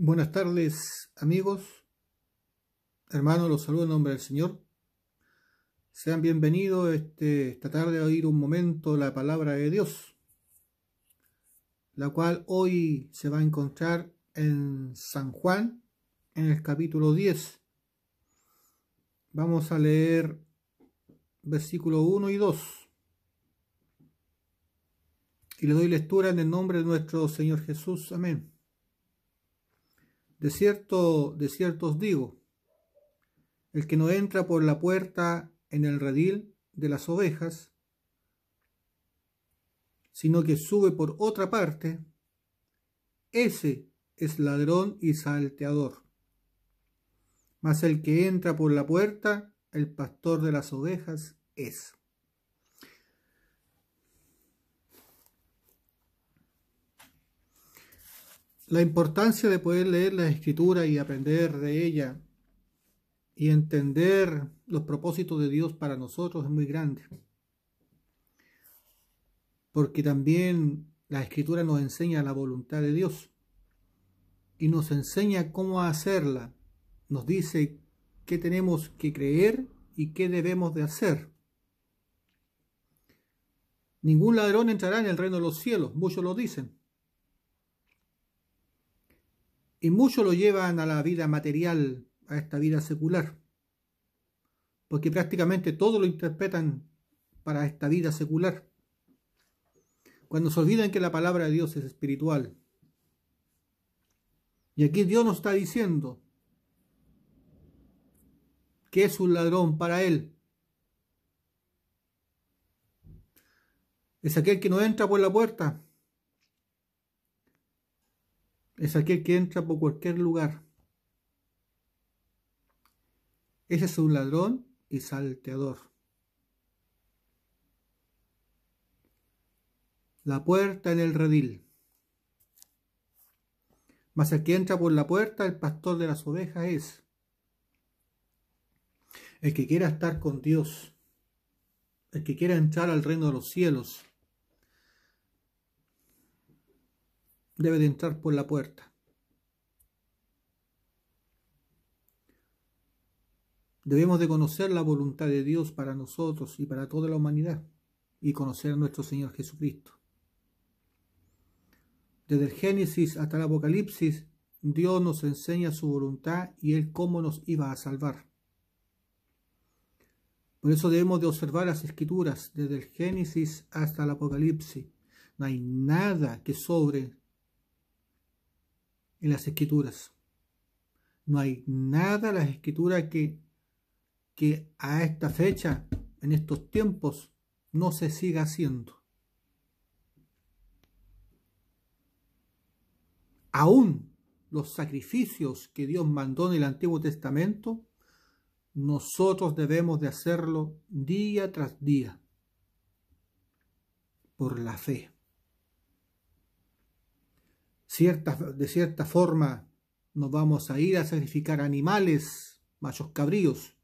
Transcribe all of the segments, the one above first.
Buenas tardes amigos, hermanos, los saludo en nombre del Señor. Sean bienvenidos este, esta tarde a oír un momento la palabra de Dios, la cual hoy se va a encontrar en San Juan, en el capítulo 10. Vamos a leer versículo 1 y 2. Y le doy lectura en el nombre de nuestro Señor Jesús. Amén. De cierto, de cierto os digo, el que no entra por la puerta en el redil de las ovejas, sino que sube por otra parte, ese es ladrón y salteador. Mas el que entra por la puerta, el pastor de las ovejas es. La importancia de poder leer la escritura y aprender de ella y entender los propósitos de Dios para nosotros es muy grande. Porque también la escritura nos enseña la voluntad de Dios y nos enseña cómo hacerla. Nos dice qué tenemos que creer y qué debemos de hacer. Ningún ladrón entrará en el reino de los cielos, muchos lo dicen. Y muchos lo llevan a la vida material, a esta vida secular, porque prácticamente todo lo interpretan para esta vida secular. Cuando se olvidan que la palabra de Dios es espiritual. Y aquí Dios nos está diciendo que es un ladrón para él. Es aquel que no entra por la puerta, es aquel que entra por cualquier lugar. Ese es un ladrón y salteador. La puerta en el redil. Mas el que entra por la puerta, el pastor de las ovejas es. El que quiera estar con Dios, el que quiera entrar al reino de los cielos, debe de entrar por la puerta. Debemos de conocer la voluntad de Dios para nosotros y para toda la humanidad y conocer a nuestro Señor Jesucristo. Desde el Génesis hasta el Apocalipsis, Dios nos enseña su voluntad y Él cómo nos iba a salvar. Por eso debemos de observar las escrituras desde el Génesis hasta el Apocalipsis. No hay nada que sobre en las escrituras. No hay nada en las escrituras que, que a esta fecha, en estos tiempos, no se siga haciendo. Aún los sacrificios que Dios mandó en el Antiguo Testamento, nosotros debemos de hacerlo día tras día por la fe de cierta forma nos vamos a ir a sacrificar animales, machos cabríos,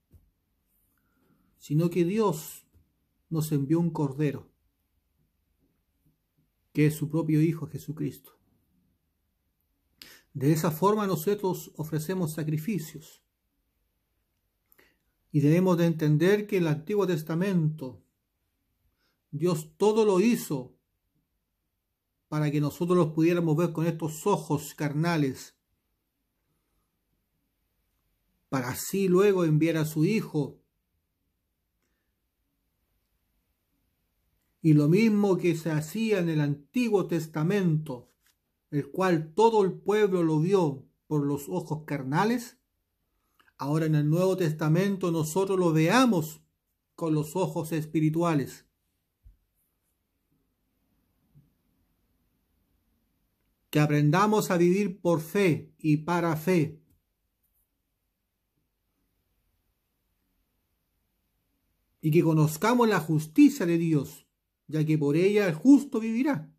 sino que Dios nos envió un cordero, que es su propio Hijo Jesucristo. De esa forma nosotros ofrecemos sacrificios. Y debemos de entender que en el Antiguo Testamento Dios todo lo hizo para que nosotros los pudiéramos ver con estos ojos carnales, para así luego enviar a su Hijo. Y lo mismo que se hacía en el Antiguo Testamento, el cual todo el pueblo lo vio por los ojos carnales, ahora en el Nuevo Testamento nosotros lo veamos con los ojos espirituales. que aprendamos a vivir por fe y para fe. Y que conozcamos la justicia de Dios, ya que por ella el justo vivirá.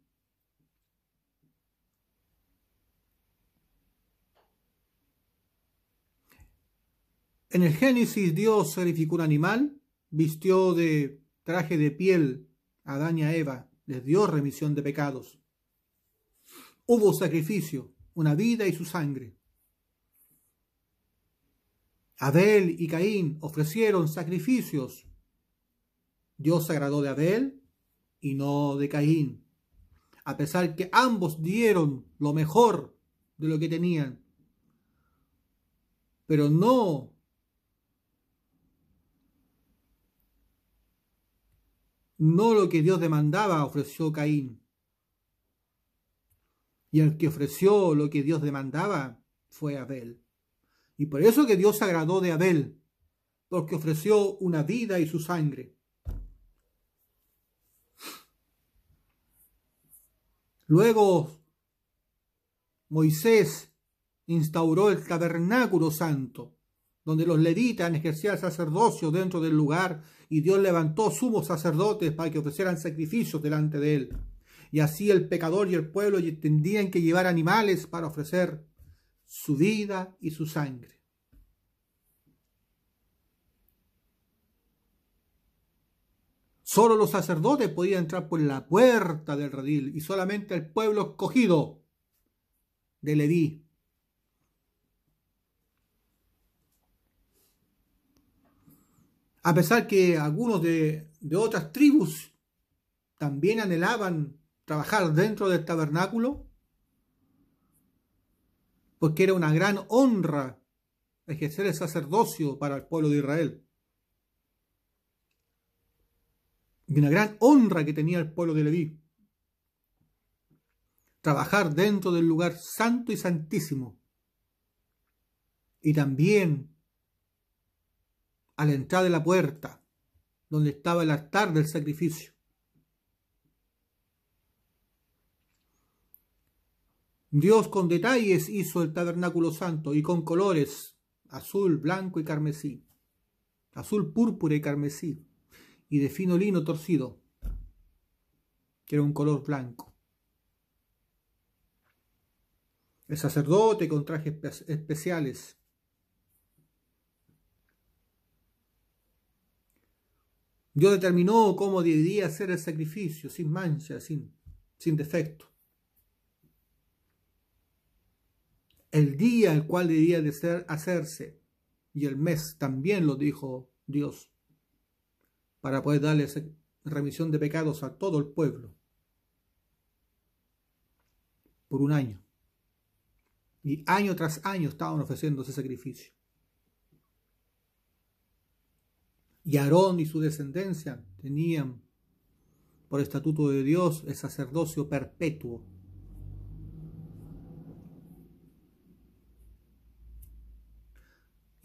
En el Génesis Dios sacrificó un animal, vistió de traje de piel a Adán y a Eva, les dio remisión de pecados. Hubo sacrificio, una vida y su sangre. Abel y Caín ofrecieron sacrificios. Dios se agradó de Abel y no de Caín, a pesar que ambos dieron lo mejor de lo que tenían. Pero no no lo que Dios demandaba ofreció Caín y el que ofreció lo que Dios demandaba fue Abel. Y por eso que Dios se agradó de Abel, porque ofreció una vida y su sangre. Luego Moisés instauró el tabernáculo santo, donde los levitas ejercían sacerdocio dentro del lugar y Dios levantó sumos sacerdotes para que ofrecieran sacrificios delante de él. Y así el pecador y el pueblo tendrían que llevar animales para ofrecer su vida y su sangre. Solo los sacerdotes podían entrar por la puerta del redil y solamente el pueblo escogido de Leví. A pesar que algunos de, de otras tribus también anhelaban trabajar dentro del tabernáculo, porque era una gran honra ejercer el sacerdocio para el pueblo de Israel. Y una gran honra que tenía el pueblo de Leví. Trabajar dentro del lugar santo y santísimo. Y también a la entrada de la puerta, donde estaba el altar del sacrificio. Dios con detalles hizo el tabernáculo santo y con colores azul, blanco y carmesí, azul, púrpura y carmesí, y de fino lino torcido, que era un color blanco. El sacerdote con trajes especiales. Dios determinó cómo debía hacer el sacrificio, sin mancha, sin, sin defecto. el día el cual debía de ser, hacerse y el mes también lo dijo Dios para poder darle remisión de pecados a todo el pueblo por un año. Y año tras año estaban ofreciendo ese sacrificio. Y Aarón y su descendencia tenían por estatuto de Dios el sacerdocio perpetuo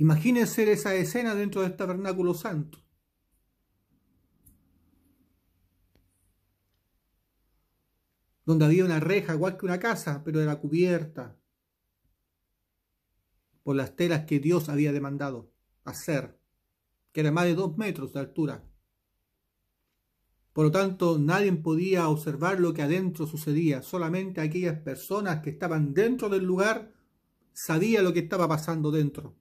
Imagínense esa escena dentro del tabernáculo santo. Donde había una reja, igual que una casa, pero era cubierta por las telas que Dios había demandado hacer, que era más de dos metros de altura. Por lo tanto, nadie podía observar lo que adentro sucedía, solamente aquellas personas que estaban dentro del lugar sabían lo que estaba pasando dentro.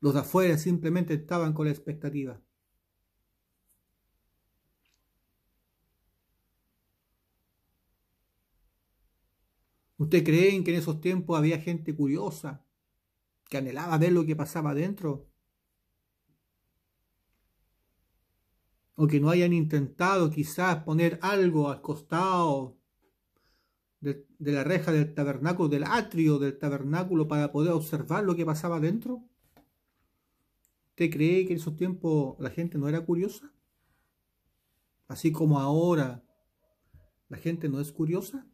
Los afuera simplemente estaban con la expectativa. ¿Usted creen que en esos tiempos había gente curiosa que anhelaba ver lo que pasaba adentro? O que no hayan intentado quizás poner algo al costado de, la reja del tabernáculo, del atrio del tabernáculo para poder observar lo que pasaba adentro? ¿Usted cree que en esos tiempos la gente no era curiosa? Así como ahora la gente no es curiosa.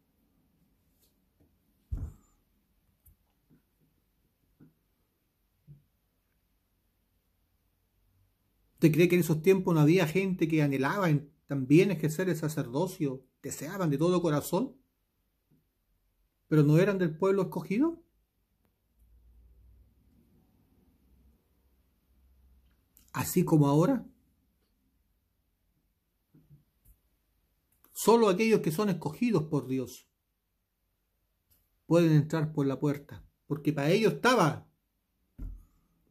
Te cree que en esos tiempos no había gente que anhelaba también ejercer el sacerdocio, deseaban de todo corazón, pero no eran del pueblo escogido? así como ahora? Solo aquellos que son escogidos por Dios pueden entrar por la puerta, porque para ellos estaba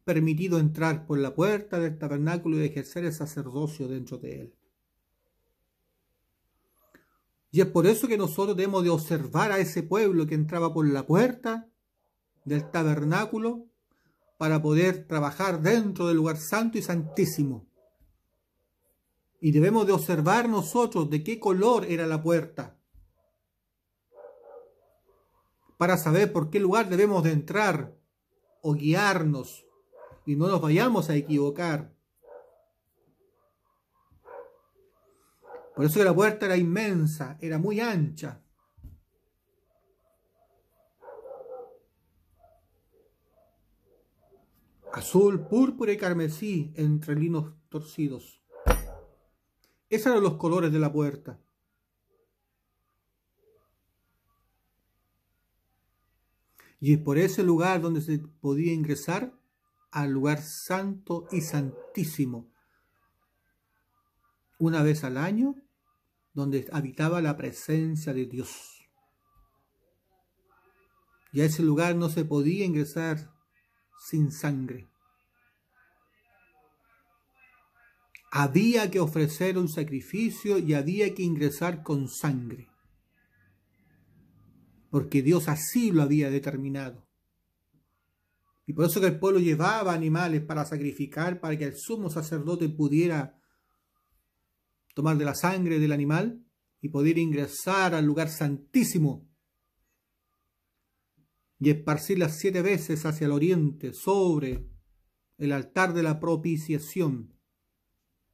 permitido entrar por la puerta del tabernáculo y ejercer el sacerdocio dentro de él. Y es por eso que nosotros debemos de observar a ese pueblo que entraba por la puerta del tabernáculo para poder trabajar dentro del lugar santo y santísimo. Y debemos de observar nosotros de qué color era la puerta. Para saber por qué lugar debemos de entrar o guiarnos y no nos vayamos a equivocar. Por eso la puerta era inmensa, era muy ancha. azul, púrpura y carmesí entre linos torcidos. Esos eran los colores de la puerta. Y por ese lugar donde se podía ingresar al lugar santo y santísimo. Una vez al año, donde habitaba la presencia de Dios. Y a ese lugar no se podía ingresar sin sangre. había que ofrecer un sacrificio y había que ingresar con sangre, porque Dios así lo había determinado. Y por eso que el pueblo llevaba animales para sacrificar, para que el sumo sacerdote pudiera tomar de la sangre del animal y poder ingresar al lugar santísimo y esparcirla siete veces hacia el oriente sobre el altar de la propiciación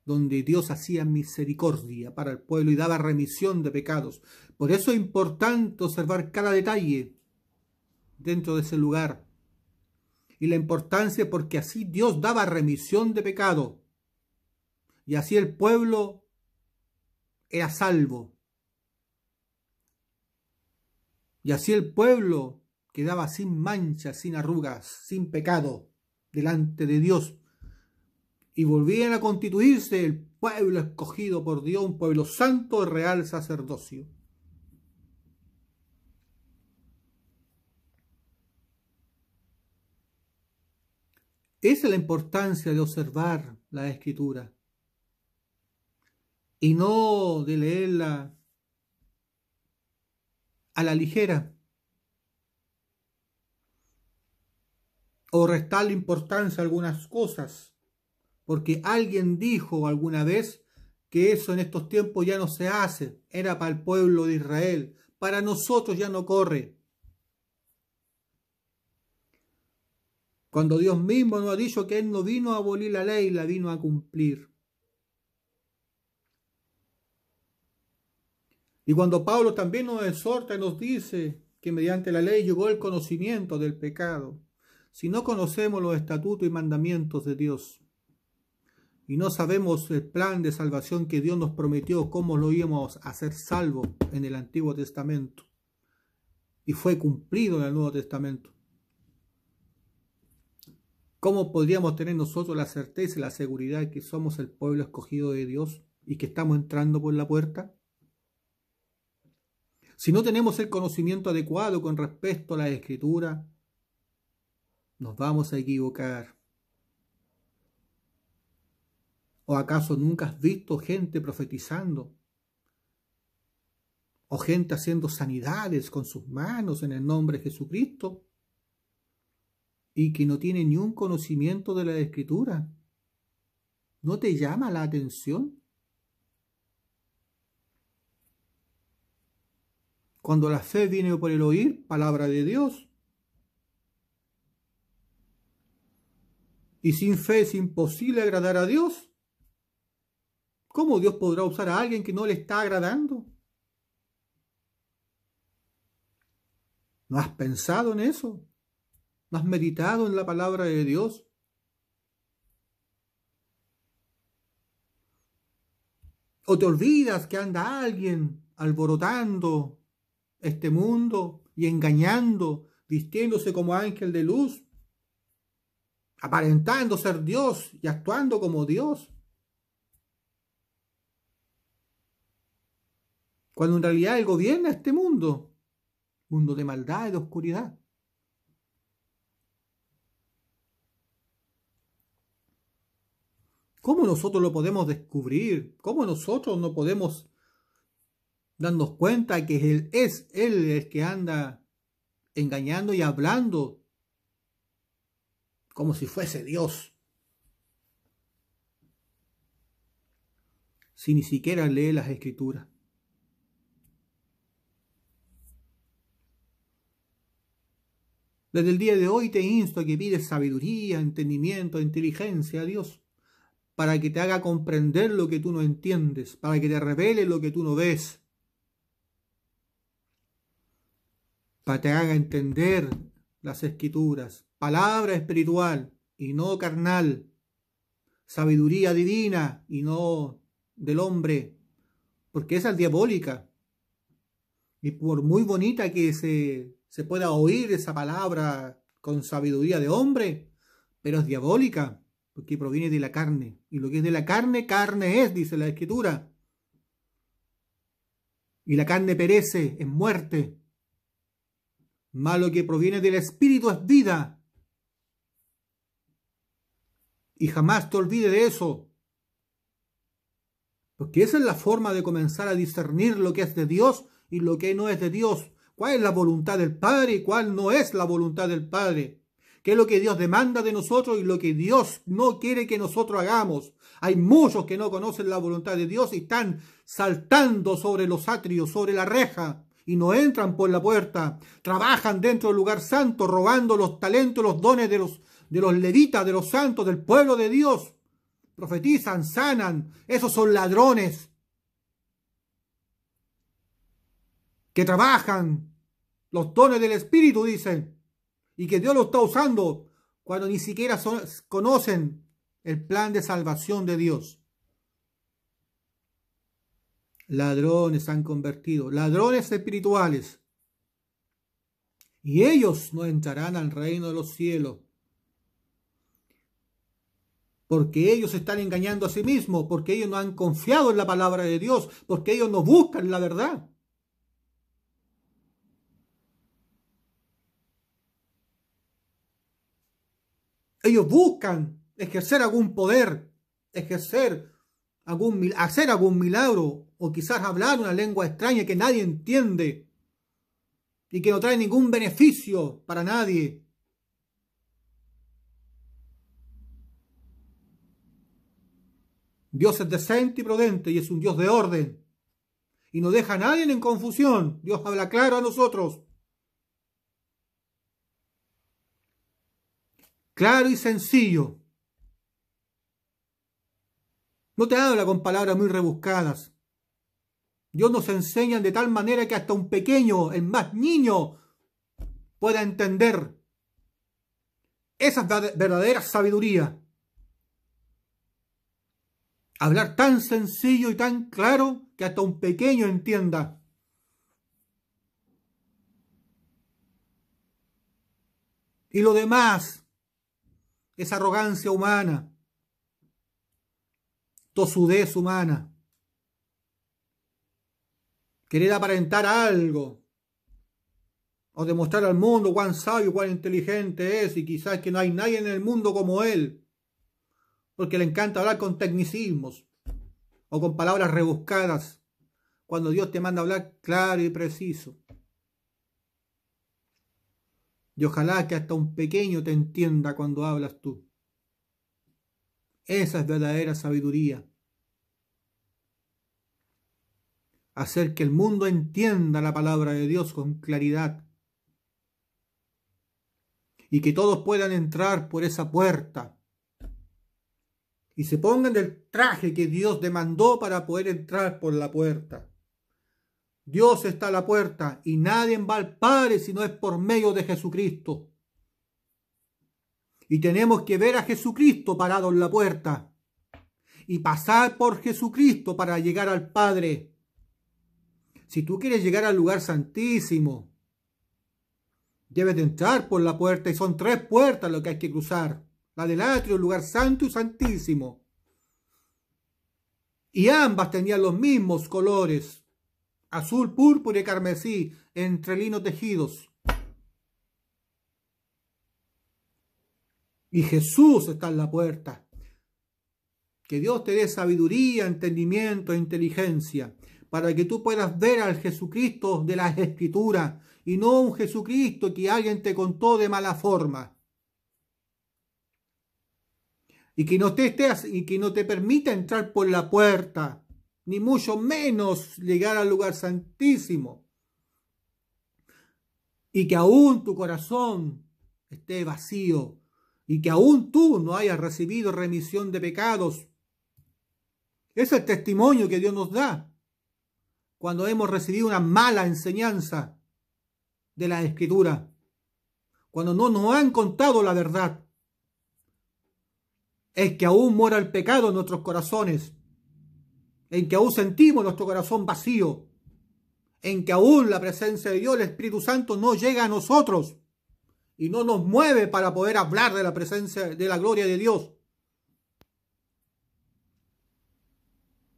donde Dios hacía misericordia para el pueblo y daba remisión de pecados. Por eso es importante observar cada detalle dentro de ese lugar. Y la importancia porque así Dios daba remisión de pecado. Y así el pueblo era salvo. Y así el pueblo quedaba sin manchas, sin arrugas, sin pecado delante de Dios y volvían a constituirse el pueblo escogido por Dios, un pueblo santo, y real sacerdocio. Esa es la importancia de observar la escritura y no de leerla a la ligera o restarle importancia a algunas cosas porque alguien dijo alguna vez que eso en estos tiempos ya no se hace, era para el pueblo de Israel, para nosotros ya no corre. Cuando Dios mismo nos ha dicho que Él no vino a abolir la ley, la vino a cumplir. Y cuando Pablo también nos exhorta y nos dice que mediante la ley llegó el conocimiento del pecado, si no conocemos los estatutos y mandamientos de Dios, y no sabemos el plan de salvación que Dios nos prometió, cómo lo íbamos a hacer salvo en el Antiguo Testamento. Y fue cumplido en el Nuevo Testamento. ¿Cómo podríamos tener nosotros la certeza y la seguridad de que somos el pueblo escogido de Dios y que estamos entrando por la puerta? Si no tenemos el conocimiento adecuado con respecto a la escritura, nos vamos a equivocar. ¿O acaso nunca has visto gente profetizando? ¿O gente haciendo sanidades con sus manos en el nombre de Jesucristo? Y que no tiene ni un conocimiento de la escritura. ¿No te llama la atención? Cuando la fe viene por el oír, palabra de Dios. Y sin fe es imposible agradar a Dios. ¿Cómo Dios podrá usar a alguien que no le está agradando? ¿No has pensado en eso? ¿No has meditado en la palabra de Dios? ¿O te olvidas que anda alguien alborotando este mundo y engañando, vistiéndose como ángel de luz, aparentando ser Dios y actuando como Dios? cuando en realidad Él gobierna este mundo, mundo de maldad y de oscuridad. ¿Cómo nosotros lo podemos descubrir? ¿Cómo nosotros no podemos darnos cuenta que él, es Él el que anda engañando y hablando como si fuese Dios? Si ni siquiera lee las escrituras. Desde el día de hoy te insto a que pides sabiduría, entendimiento, inteligencia a Dios, para que te haga comprender lo que tú no entiendes, para que te revele lo que tú no ves, para que te haga entender las escrituras, palabra espiritual y no carnal, sabiduría divina y no del hombre, porque esa es diabólica. Y por muy bonita que se se pueda oír esa palabra con sabiduría de hombre, pero es diabólica, porque proviene de la carne. Y lo que es de la carne, carne es, dice la escritura. Y la carne perece, en muerte. Malo que proviene del espíritu es vida. Y jamás te olvides de eso. Porque esa es la forma de comenzar a discernir lo que es de Dios y lo que no es de Dios cuál es la voluntad del Padre y cuál no es la voluntad del Padre. ¿Qué es lo que Dios demanda de nosotros y lo que Dios no quiere que nosotros hagamos? Hay muchos que no conocen la voluntad de Dios y están saltando sobre los atrios, sobre la reja, y no entran por la puerta. Trabajan dentro del lugar santo, robando los talentos, los dones de los, de los levitas, de los santos, del pueblo de Dios. Profetizan, sanan. Esos son ladrones. Que trabajan los dones del Espíritu, dicen, y que Dios lo está usando cuando ni siquiera conocen el plan de salvación de Dios. Ladrones han convertido, ladrones espirituales. Y ellos no entrarán al reino de los cielos. Porque ellos están engañando a sí mismos, porque ellos no han confiado en la palabra de Dios, porque ellos no buscan la verdad. Ellos buscan ejercer algún poder, ejercer algún, hacer algún milagro o quizás hablar una lengua extraña que nadie entiende y que no trae ningún beneficio para nadie. Dios es decente y prudente y es un Dios de orden. Y no deja a nadie en confusión. Dios habla claro a nosotros. claro y sencillo. No te habla con palabras muy rebuscadas. Dios nos enseña de tal manera que hasta un pequeño, el más niño, pueda entender. Esa es verdadera sabiduría. Hablar tan sencillo y tan claro que hasta un pequeño entienda. Y lo demás, esa arrogancia humana, tosudez humana, querer aparentar algo o demostrar al mundo cuán sabio, cuán inteligente es y quizás que no hay nadie en el mundo como él, porque le encanta hablar con tecnicismos o con palabras rebuscadas, cuando Dios te manda hablar claro y preciso y ojalá que hasta un pequeño te entienda cuando hablas tú. Esa es verdadera sabiduría. Hacer que el mundo entienda la palabra de Dios con claridad y que todos puedan entrar por esa puerta y se pongan el traje que Dios demandó para poder entrar por la puerta. Dios está a la puerta y nadie va al Padre si no es por medio de Jesucristo. Y tenemos que ver a Jesucristo parado en la puerta y pasar por Jesucristo para llegar al Padre. Si tú quieres llegar al lugar santísimo, debes de entrar por la puerta y son tres puertas lo que hay que cruzar. La del atrio, el lugar santo y santísimo. Y ambas tenían los mismos colores azul, púrpura y carmesí, entre linos tejidos. Y Jesús está en la puerta. Que Dios te dé sabiduría, entendimiento e inteligencia para que tú puedas ver al Jesucristo de las Escrituras y no un Jesucristo que alguien te contó de mala forma. Y que no te estés, y que no te permita entrar por la puerta ni mucho menos llegar al lugar santísimo. Y que aún tu corazón esté vacío y que aún tú no hayas recibido remisión de pecados. Es el testimonio que Dios nos da cuando hemos recibido una mala enseñanza de la escritura, cuando no nos han contado la verdad. Es que aún mora el pecado en nuestros corazones en que aún sentimos nuestro corazón vacío, en que aún la presencia de Dios, el Espíritu Santo, no llega a nosotros y no nos mueve para poder hablar de la presencia, de la gloria de Dios.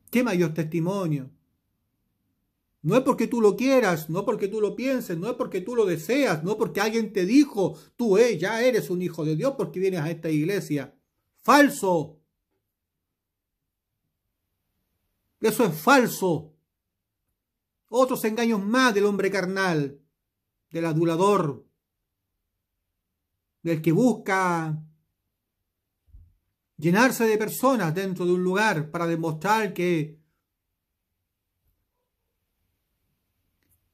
¿Qué mayor testimonio? No es porque tú lo quieras, no porque tú lo pienses, no es porque tú lo deseas, no porque alguien te dijo, tú eh, ya eres un hijo de Dios porque vienes a esta iglesia. Falso. Eso es falso. Otros engaños más del hombre carnal, del adulador, del que busca llenarse de personas dentro de un lugar para demostrar que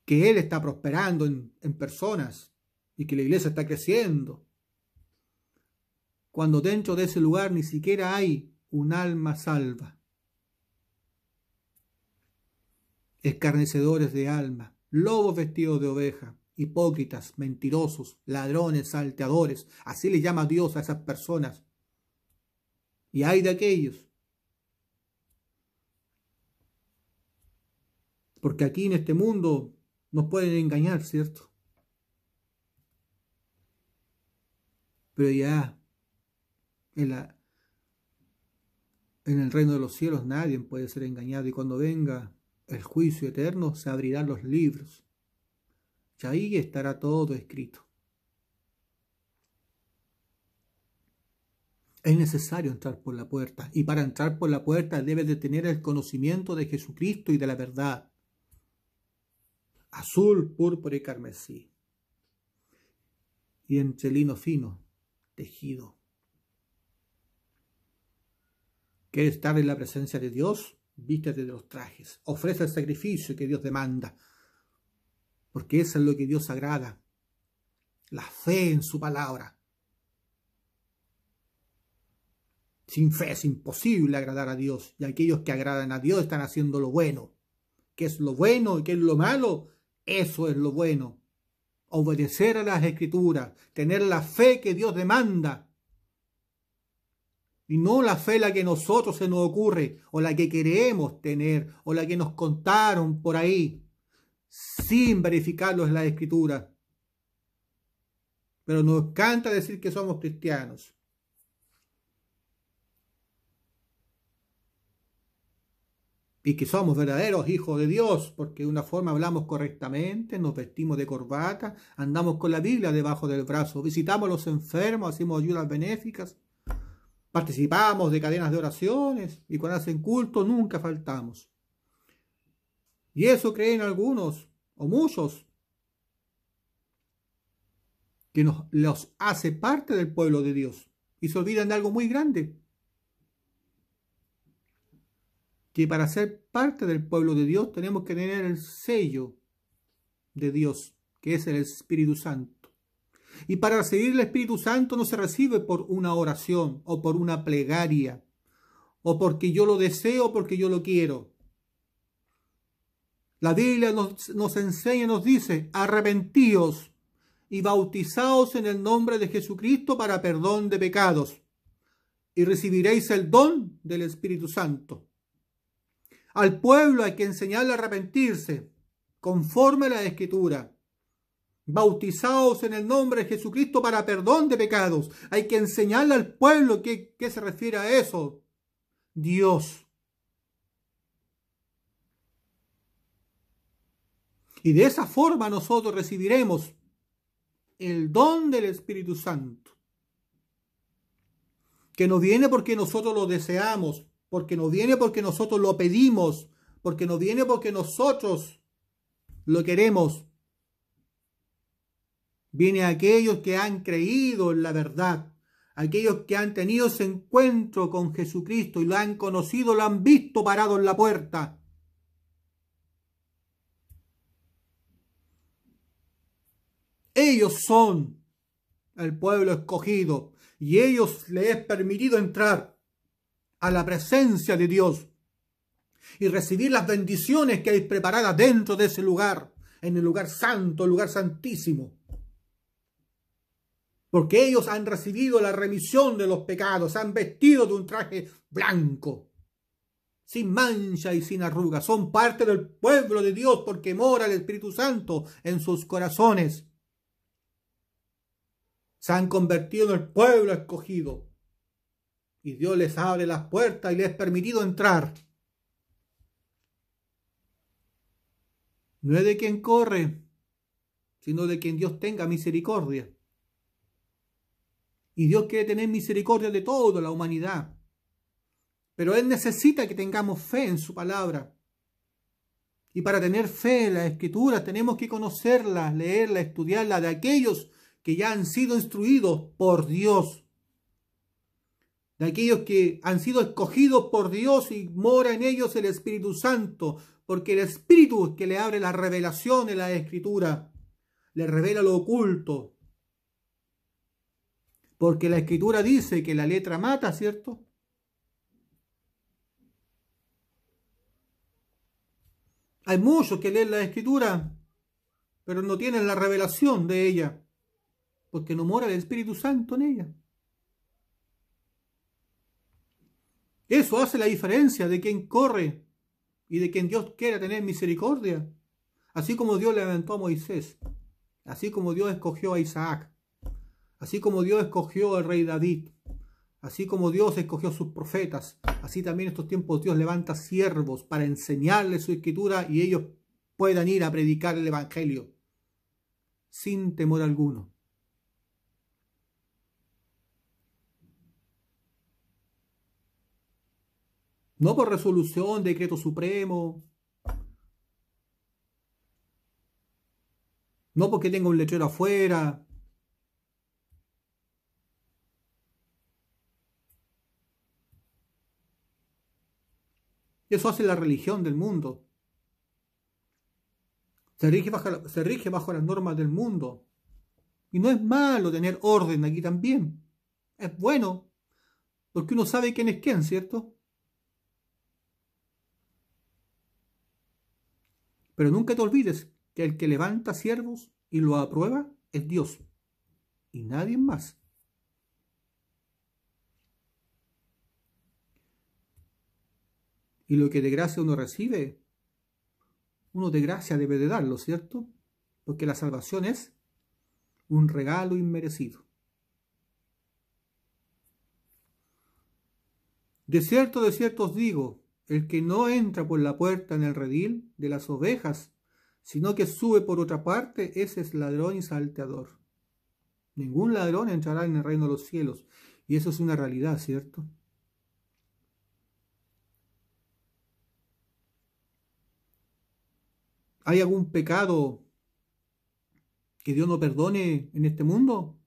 que él está prosperando en, en, personas y que la iglesia está creciendo. Cuando dentro de ese lugar ni siquiera hay un alma salva. escarnecedores de alma, lobos vestidos de oveja, hipócritas, mentirosos, ladrones, salteadores, así le llama Dios a esas personas. Y hay de aquellos. Porque aquí en este mundo nos pueden engañar, ¿cierto? Pero ya en, la, en el reino de los cielos nadie puede ser engañado y cuando venga el juicio eterno, se abrirán los libros. Y ahí estará todo escrito. Es necesario entrar por la puerta y para entrar por la puerta debes de tener el conocimiento de Jesucristo y de la verdad. Azul, púrpura y carmesí. Y en lino fino, tejido. ¿Quieres estar en la presencia de Dios? vístete de los trajes, ofrece el sacrificio que Dios demanda, porque eso es lo que Dios agrada, la fe en su palabra. Sin fe es imposible agradar a Dios, y aquellos que agradan a Dios están haciendo lo bueno. ¿Qué es lo bueno y qué es lo malo? Eso es lo bueno. Obedecer a las escrituras, tener la fe que Dios demanda, y no la fe la que nosotros se nos ocurre o la que queremos tener o la que nos contaron por ahí sin verificarlo en la escritura. Pero nos encanta decir que somos cristianos. y que somos verdaderos hijos de Dios, porque de una forma hablamos correctamente, nos vestimos de corbata, andamos con la Biblia debajo del brazo, visitamos a los enfermos, hacemos ayudas benéficas, Participamos de cadenas de oraciones y cuando hacen culto nunca faltamos. Y eso creen algunos o muchos que nos, los hace parte del pueblo de Dios y se olvidan de algo muy grande. Que para ser parte del pueblo de Dios tenemos que tener el sello de Dios, que es el Espíritu Santo. Y para recibir el Espíritu Santo no se recibe por una oración o por una plegaria o porque yo lo deseo porque yo lo quiero. La Biblia nos, enseña, nos dice, arrepentíos y bautizaos en el nombre de Jesucristo para perdón de pecados y recibiréis el don del Espíritu Santo. Al pueblo hay que enseñarle a arrepentirse conforme a la escritura bautizados en el nombre de Jesucristo para perdón de pecados. Hay que enseñarle al pueblo qué, se refiere a eso. Dios. Y de esa forma nosotros recibiremos el don del Espíritu Santo, que nos viene porque nosotros lo deseamos, porque nos viene porque nosotros lo pedimos, porque nos viene porque nosotros lo queremos viene aquellos que han creído en la verdad, aquellos que han tenido ese encuentro con Jesucristo y lo han conocido, lo han visto parado en la puerta. Ellos son el pueblo escogido y ellos les es permitido entrar a la presencia de Dios y recibir las bendiciones que hay preparadas dentro de ese lugar, en el lugar santo, el lugar santísimo porque ellos han recibido la remisión de los pecados, han vestido de un traje blanco, sin mancha y sin arruga, son parte del pueblo de Dios porque mora el Espíritu Santo en sus corazones. Se han convertido en el pueblo escogido y Dios les abre las puertas y les ha permitido entrar. No es de quien corre, sino de quien Dios tenga misericordia. Y Dios quiere tener misericordia de toda la humanidad. Pero Él necesita que tengamos fe en su palabra. Y para tener fe en la escritura tenemos que conocerla, leerla, estudiarla de aquellos que ya han sido instruidos por Dios. De aquellos que han sido escogidos por Dios y mora en ellos el Espíritu Santo. Porque el Espíritu es que le abre la revelación en la escritura. Le revela lo oculto. Porque la escritura dice que la letra mata, ¿cierto? Hay muchos que leen la escritura, pero no tienen la revelación de ella, porque no mora el Espíritu Santo en ella. Eso hace la diferencia de quien corre y de quien Dios quiera tener misericordia. Así como Dios levantó a Moisés, así como Dios escogió a Isaac, Así como Dios escogió al rey David, así como Dios escogió sus profetas, así también en estos tiempos Dios levanta siervos para enseñarles su escritura y ellos puedan ir a predicar el Evangelio sin temor alguno. No por resolución, decreto supremo. No porque tenga un lechero afuera. Eso hace la religión del mundo. Se rige, bajo, se rige bajo las normas del mundo. Y no es malo tener orden aquí también. Es bueno. Porque uno sabe quién es quién, ¿cierto? Pero nunca te olvides que el que levanta siervos y lo aprueba es Dios. Y nadie más. Y lo que de gracia uno recibe, uno de gracia debe de darlo, ¿cierto? Porque la salvación es un regalo inmerecido. De cierto, de cierto os digo, el que no entra por la puerta en el redil de las ovejas, sino que sube por otra parte, ese es ladrón y salteador. Ningún ladrón entrará en el reino de los cielos. Y eso es una realidad, ¿cierto? ¿Hay algún pecado que Dios no perdone en este mundo?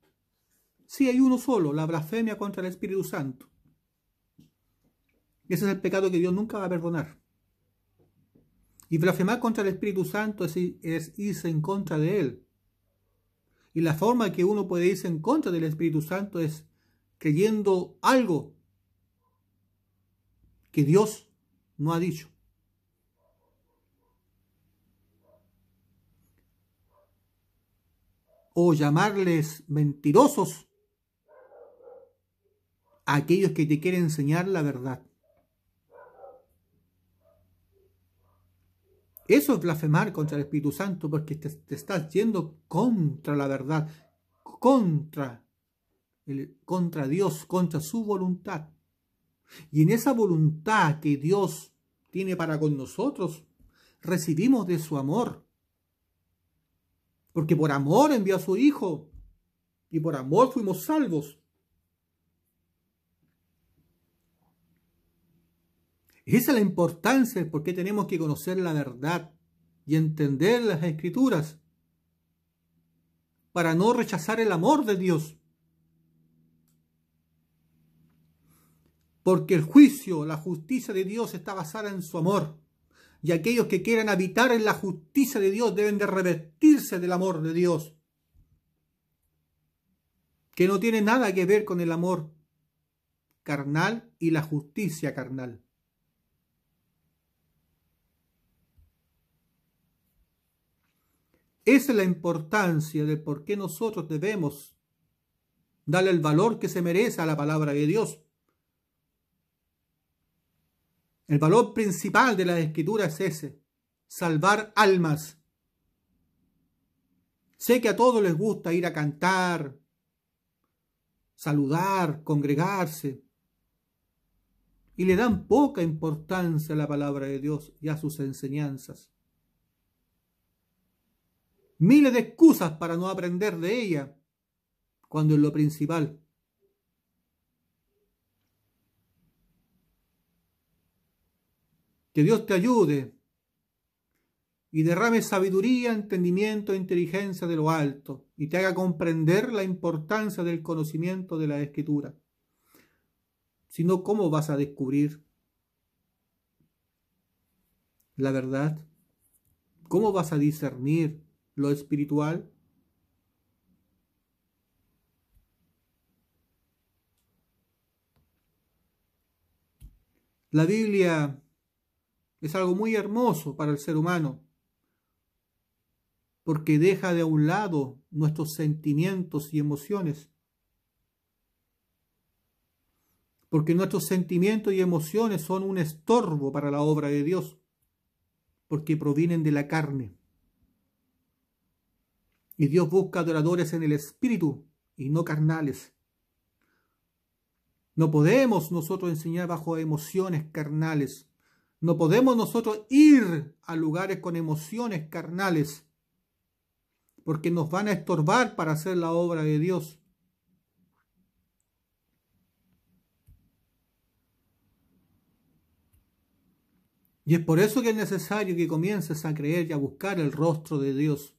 Sí, hay uno solo, la blasfemia contra el Espíritu Santo. Ese es el pecado que Dios nunca va a perdonar. Y blasfemar contra el Espíritu Santo es, es irse en contra de Él. Y la forma que uno puede irse en contra del Espíritu Santo es creyendo algo que Dios no ha dicho. o llamarles mentirosos a aquellos que te quieren enseñar la verdad. Eso es blasfemar contra el Espíritu Santo porque te, te estás yendo contra la verdad, contra, el, contra Dios, contra su voluntad. Y en esa voluntad que Dios tiene para con nosotros, recibimos de su amor porque por amor envió a su Hijo y por amor fuimos salvos. Esa es la importancia, porque tenemos que conocer la verdad y entender las escrituras para no rechazar el amor de Dios. Porque el juicio, la justicia de Dios está basada en su amor y aquellos que quieran habitar en la justicia de Dios deben de revestirse del amor de Dios, que no tiene nada que ver con el amor carnal y la justicia carnal. Esa es la importancia de por qué nosotros debemos darle el valor que se merece a la palabra de Dios. El valor principal de la escritura es ese, salvar almas. Sé que a todos les gusta ir a cantar, saludar, congregarse, y le dan poca importancia a la palabra de Dios y a sus enseñanzas. Miles de excusas para no aprender de ella, cuando en lo principal Dios te ayude y derrame sabiduría, entendimiento e inteligencia de lo alto y te haga comprender la importancia del conocimiento de la escritura. sino ¿cómo vas a descubrir la verdad? ¿Cómo vas a discernir lo espiritual? La Biblia es algo muy hermoso para el ser humano, porque deja de un lado nuestros sentimientos y emociones. Porque nuestros sentimientos y emociones son un estorbo para la obra de Dios, porque provienen de la carne. Y Dios busca adoradores en el espíritu y no carnales. No podemos nosotros enseñar bajo emociones carnales no podemos nosotros ir a lugares con emociones carnales, porque nos van a estorbar para hacer la obra de Dios. Y es por eso que es necesario que comiences a creer y a buscar el rostro de Dios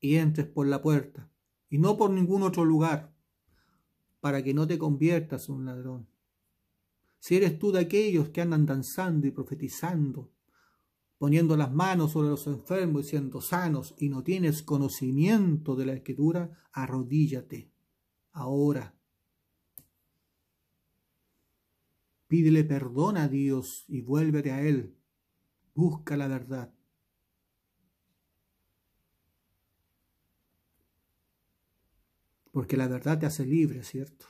y entres por la puerta y no por ningún otro lugar para que no te conviertas en un ladrón. Si eres tú de aquellos que andan danzando y profetizando, poniendo las manos sobre los enfermos y siendo sanos y no tienes conocimiento de la escritura, arrodíllate ahora. Pídele perdón a Dios y vuélvete a Él. Busca la verdad. Porque la verdad te hace libre, ¿cierto?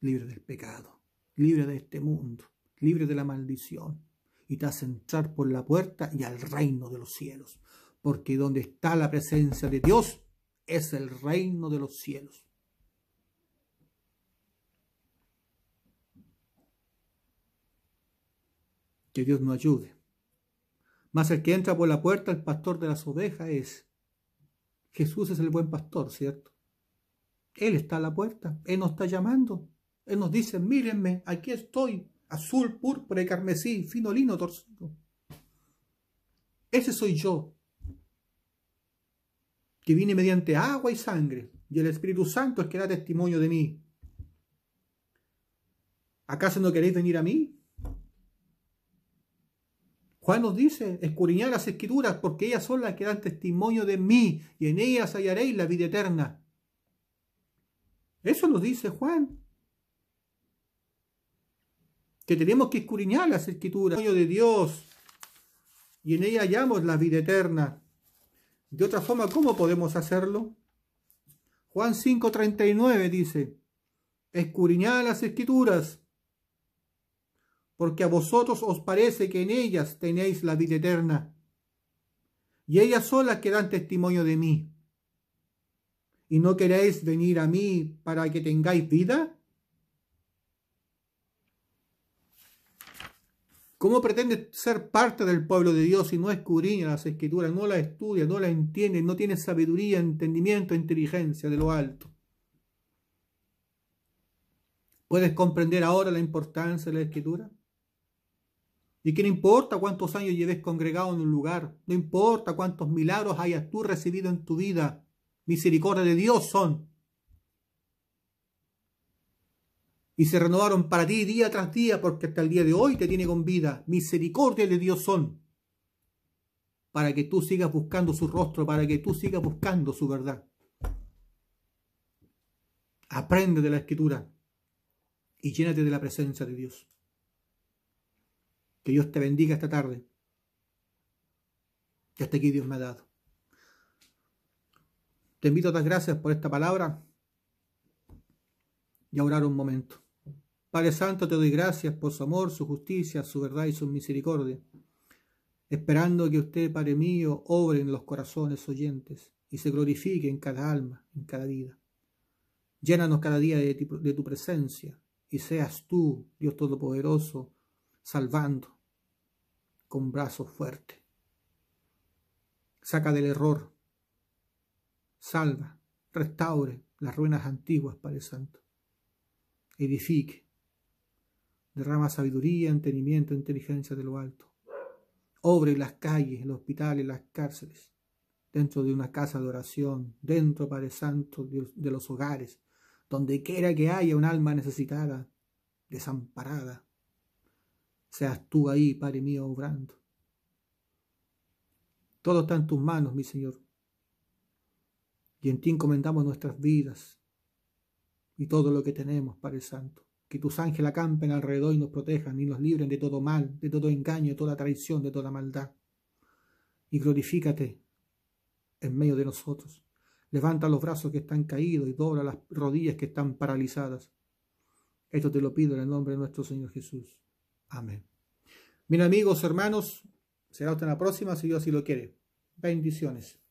Libre del pecado libre de este mundo, libre de la maldición, y te hace entrar por la puerta y al reino de los cielos, porque donde está la presencia de Dios es el reino de los cielos. Que Dios nos ayude. Más el que entra por la puerta, el pastor de las ovejas, es Jesús es el buen pastor, ¿cierto? Él está a la puerta, Él nos está llamando. Él nos dice, mírenme, aquí estoy, azul, púrpura y carmesí, fino lino torcido. Ese soy yo, que vine mediante agua y sangre, y el Espíritu Santo es que da testimonio de mí. ¿Acaso no queréis venir a mí? Juan nos dice, escuriñad las escrituras, porque ellas son las que dan testimonio de mí, y en ellas hallaréis la vida eterna. Eso nos dice Juan que tenemos que escudriñar las escrituras, de Dios, y en ella hallamos la vida eterna. De otra forma, ¿cómo podemos hacerlo? Juan 5:39 dice, escudriñad las escrituras, porque a vosotros os parece que en ellas tenéis la vida eterna, y ellas son las que dan testimonio de mí. ¿Y no queréis venir a mí para que tengáis vida? ¿Cómo pretende ser parte del pueblo de Dios si no escudriña las escrituras, no las estudia, no las entiende, no tiene sabiduría, entendimiento, inteligencia de lo alto? ¿Puedes comprender ahora la importancia de la escritura? ¿Y qué no importa cuántos años lleves congregado en un lugar? No importa cuántos milagros hayas tú recibido en tu vida. Misericordia de Dios son y se renovaron para ti día tras día, porque hasta el día de hoy te tiene con vida. Misericordia de Dios son, para que tú sigas buscando su rostro, para que tú sigas buscando su verdad. Aprende de la escritura y llénate de la presencia de Dios. Que Dios te bendiga esta tarde. Y hasta aquí Dios me ha dado. Te invito a dar gracias por esta palabra y a orar un momento. Padre Santo, te doy gracias por su amor, su justicia, su verdad y su misericordia, esperando que usted, Padre mío, obre en los corazones oyentes y se glorifique en cada alma, en cada vida. Llénanos cada día de, de tu presencia y seas tú, Dios Todopoderoso, salvando con brazos fuertes. Saca del error, salva, restaure las ruinas antiguas, Padre Santo. Edifique derrama sabiduría, entendimiento, inteligencia de lo alto. Obre en las calles, en los hospitales, las cárceles, dentro de una casa de oración, dentro, Padre Santo, de los hogares, donde quiera que haya un alma necesitada, desamparada. Seas tú ahí, Padre mío, obrando. Todo está en tus manos, mi Señor. Y en ti encomendamos nuestras vidas y todo lo que tenemos, Padre Santo que tus ángeles acampen alrededor y nos protejan y nos libren de todo mal, de todo engaño, de toda traición, de toda maldad. Y glorifícate en medio de nosotros. Levanta los brazos que están caídos y dobla las rodillas que están paralizadas. Esto te lo pido en el nombre de nuestro Señor Jesús. Amén. Bien amigos, hermanos, será hasta la próxima si Dios así lo quiere. Bendiciones.